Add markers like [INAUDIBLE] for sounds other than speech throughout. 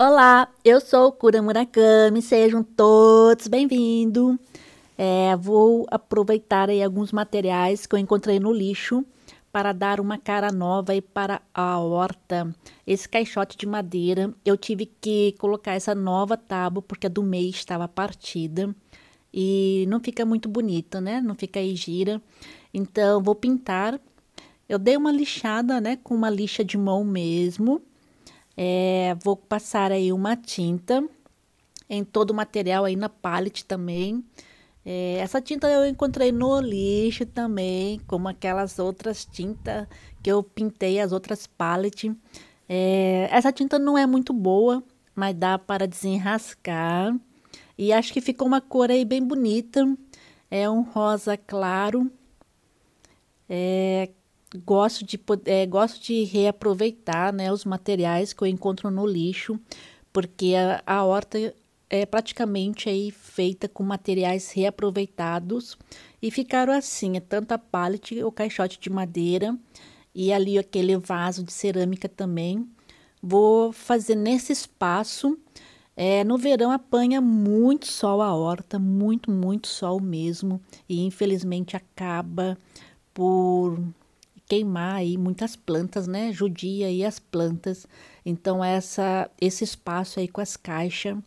Olá, eu sou Kura Murakami, sejam todos bem-vindos. É, vou aproveitar aí alguns materiais que eu encontrei no lixo para dar uma cara nova aí para a horta. Esse caixote de madeira, eu tive que colocar essa nova tábua porque a do mês estava partida e não fica muito bonita, né? Não fica aí gira. Então vou pintar. Eu dei uma lixada, né, com uma lixa de mão mesmo é, vou passar aí uma tinta em todo o material aí na palette também. É, essa tinta eu encontrei no lixo também, como aquelas outras tintas que eu pintei, as outras palettes. É, essa tinta não é muito boa, mas dá para desenrascar. E acho que ficou uma cor aí bem bonita. É um rosa claro. É, gosto de, é, gosto de reaproveitar né, os materiais que eu encontro no lixo, porque a, a horta é praticamente aí feita com materiais reaproveitados e ficaram assim, é tanto a pallet, o caixote de madeira e ali aquele vaso de cerâmica também. Vou fazer nesse espaço. É, no verão apanha muito sol a horta, muito, muito sol mesmo, e infelizmente acaba por queimar aí muitas plantas, né? Judia e as plantas. Então essa esse espaço aí com as caixas,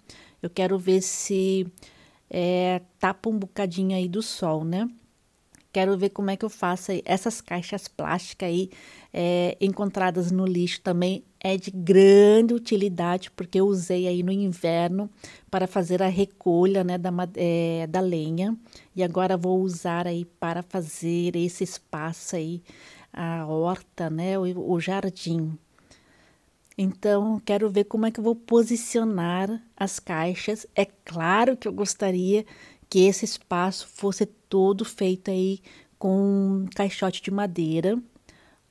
eu quero ver se é, tapa um bocadinho aí do sol, né? Quero ver como é que eu faço aí. essas caixas plásticas aí é, encontradas no lixo também é de grande utilidade porque eu usei aí no inverno para fazer a recolha né, da, é, da lenha e agora vou usar aí para fazer esse espaço aí a horta, né, o, o jardim. Então, quero ver como é que eu vou posicionar as caixas. É claro que eu gostaria que esse espaço fosse todo feito aí com um caixote de madeira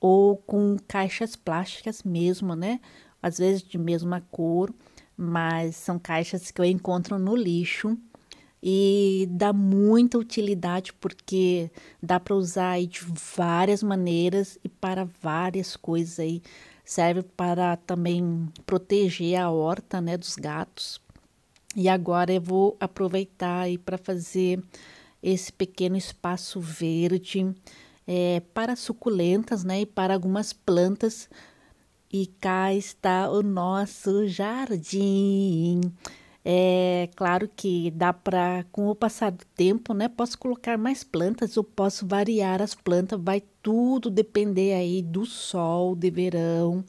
ou com caixas plásticas mesmo, né? Às vezes de mesma cor, mas são caixas que eu encontro no lixo e dá muita utilidade porque dá para usar aí de várias maneiras e para várias coisas aí. Serve para também proteger a horta, né, dos gatos. E agora eu vou aproveitar aí para fazer esse pequeno espaço verde é, para suculentas, né, e para algumas plantas. E cá está o nosso jardim. É claro que dá para, com o passar do tempo, né? Posso colocar mais plantas ou posso variar as plantas, vai tudo depender aí do sol de verão.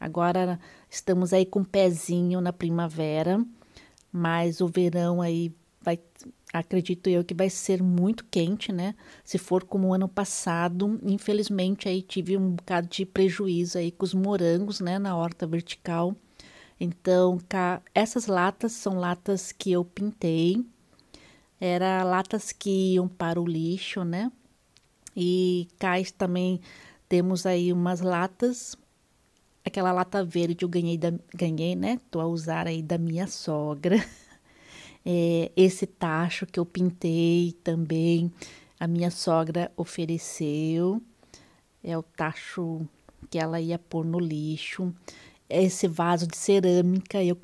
Agora estamos aí com um pezinho na primavera, mas o verão aí vai, acredito eu que vai ser muito quente, né? Se for como o ano passado, infelizmente aí tive um bocado de prejuízo aí com os morangos, né, na horta vertical então, essas latas são latas que eu pintei. Era latas que iam para o lixo, né? E cá também temos aí umas latas. Aquela lata verde eu ganhei, da, ganhei né? Tô a usar aí da minha sogra. [LAUGHS] É, esse tacho que eu pintei também, a minha sogra ofereceu. É o tacho que ela ia pôr no lixo esse vaso de cerâmica eu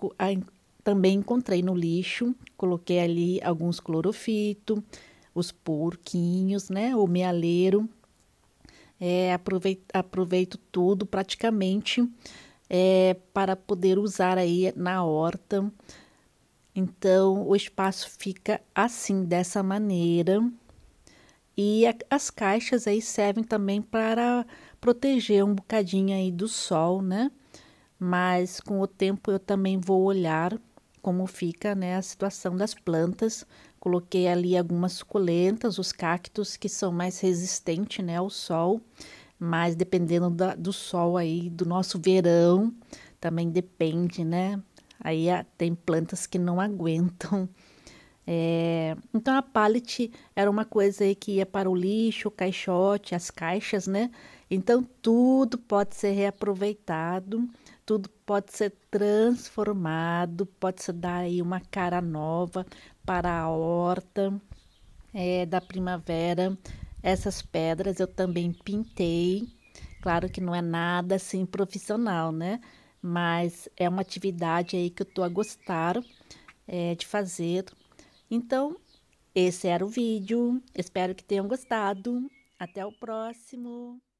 também encontrei no lixo, coloquei ali alguns clorofito, os porquinhos, né, o mealeiro. É, aproveito, aproveito tudo praticamente é, para poder usar aí na horta. Então, o espaço fica assim, dessa maneira. E a, as caixas aí servem também para proteger um bocadinho aí do sol, né? mas com o tempo eu também vou olhar como fica né, a situação das plantas. Coloquei ali algumas suculentas, os cactos que são mais resistentes né, ao sol, mas dependendo da, do sol aí, do nosso verão, também depende, né? Aí ah, tem plantas que não aguentam. É, então a pallet era uma coisa aí que ia para o lixo, o caixote, as caixas, né? Então tudo pode ser reaproveitado tudo pode ser transformado, pode se dar aí uma cara nova para a horta é, da primavera. Essas pedras eu também pintei. Claro que não é nada assim profissional, né? Mas é uma atividade aí que eu tô a gostar é, de fazer. Então, esse era o vídeo. Espero que tenham gostado. Até o próximo.